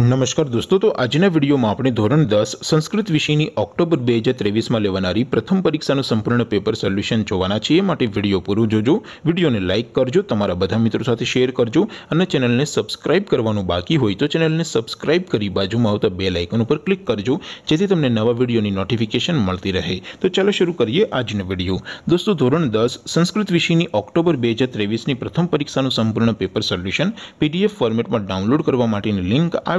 નમસ્કાર દોસ્તો તો આજ ને વિડિયો માં આપણે ધોરણ 10 સંસ્કૃત વિષય ની ઓક્ટોબર 2023 માં લેવા નારી પ્રથમ પરીક્ષા નું સંપૂર્ણ પેપર સોલ્યુશન જોવાના છે માટે વિડિયો પૂરો જોજો વિડિયો ને લાઈક કરજો તમારા બધા મિત્રો સાથે શેર કરજો અને ચેનલ ને સબ્સ્ક્રાઇબ કરવાનું બાકી હોય તો ચેનલ ને સબ્સ્ક્રાઇબ કરી બાજુ માં આવતા બેલ આઇકન ઉપર ક્લિક કરજો જેથી તમને નવા વિડિયો ની નોટિફિકેશન મળતી રહે તો ચાલો શરૂ કરીએ આજ ને વિડિયો દોસ્તો ધોરણ 10 સંસ્કૃત વિષય ની ઓક્ટોબર 2023 ની પ્રથમ પરીક્ષા નું સંપૂર્ણ પેપર સોલ્યુશન પીડીએફ ફોર્મેટ માં ડાઉનલોડ કરવા માટેની લિંક આ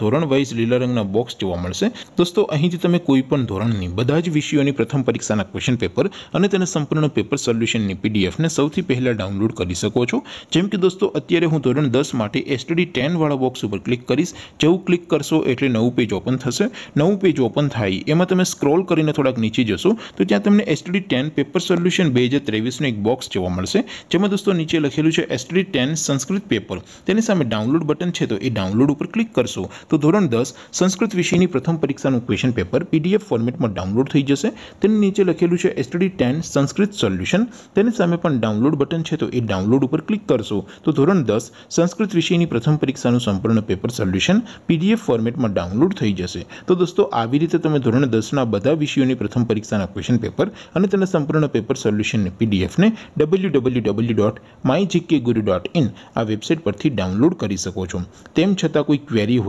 ધોરણ 22 રીલરંગના બોક્સ જોવા મળશે દોસ્તો અહીંથી તમે કોઈપણ ધોરણની બધા જ વિષયોની પ્રથમ પરીક્ષાના ક્વેશ્ચન પેપર અને તેના સંપૂર્ણના પેપર સોલ્યુશનની પીડીએફ ને સૌથી પહેલા ડાઉનલોડ કરી શકો છો જેમ કે દોસ્તો અત્યારે હું ધોરણ 10 માટે STD 10 વાળો બોક્સ ઉપર ક્લિક કરીશ જેઉ ક્લિક કરશો એટલે નવું પેજ ઓપન થશે નવું પેજ ઓપન થઈ એમાં તમે સ્ક્રોલ કરીને થોડાક નીચે જશો તો ત્યાં તમને STD 10 પેપર સોલ્યુશન 2023 નો એક બોક્સ જોવા મળશે જેમ કે દોસ્તો નીચે લખેલું છે STD 10 સંસ્કૃત પેપર તેની સામે ડાઉનલોડ બટન છે તો એ ડાઉનલોડ ઉપર ક્લિક કરશો તો ધોરણ 10 સંસ્કૃત વિષયની પ્રથમ પરીક્ષાનું ક્વેશ્ચન પેપર પીડીએફ ફોર્મેટમાં ડાઉનલોડ થઈ જશે તેની નીચે લખેલું છે STD 10 સંસ્કૃત સોલ્યુશન તેની સામે આપણ ડાઉનલોડ બટન છે તો એ ડાઉનલોડ ઉપર ક્લિક કરશો તો ધોરણ 10 સંસ્કૃત વિષયની પ્રથમ પરીક્ષાનું સંપૂર્ણ પેપર સોલ્યુશન પીડીએફ ફોર્મેટમાં ડાઉનલોડ થઈ જશે તો દોસ્તો આવી રીતે તમે ધોરણ 10 ના બધા વિષયોની પ્રથમ પરીક્ષાના ક્વેશ્ચન પેપર અને તેના સંપૂર્ણ પેપર સોલ્યુશન ને પીડીએફ ને www.mygkguru.in આ વેબસાઈટ પરથી ડાઉનલોડ કરી શકો છો તેમ છતાં કોઈ ક્વેરી